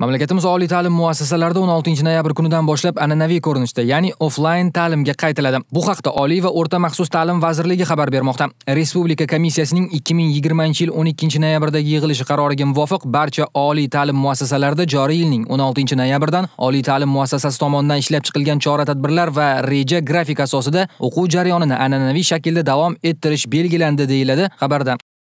Mamlakatimiz oliy ta'lim muassasalarida 16-noyabr kunidan boshlab an'anaviy ko'rinishda, ya'ni offlayn ta'limga qaytiladi. Bu haqda Oliy va o'rta maxsus ta'lim vazirligi xabar bermoqda. Respublika komissiyasining 2020-yil 12-noyabrdagi yig'ilishi qaroriga muvofiq barcha oliy ta'lim muassasalarida joriy yilning 16-noyabrdan oliy ta'lim muassasasi tomonidan ishlab chiqilgan chora-tadbirlar va reja grafik asosida o'quv jarayonini an'anaviy shaklda davom ettirish belgilandi deyiladi xabarda.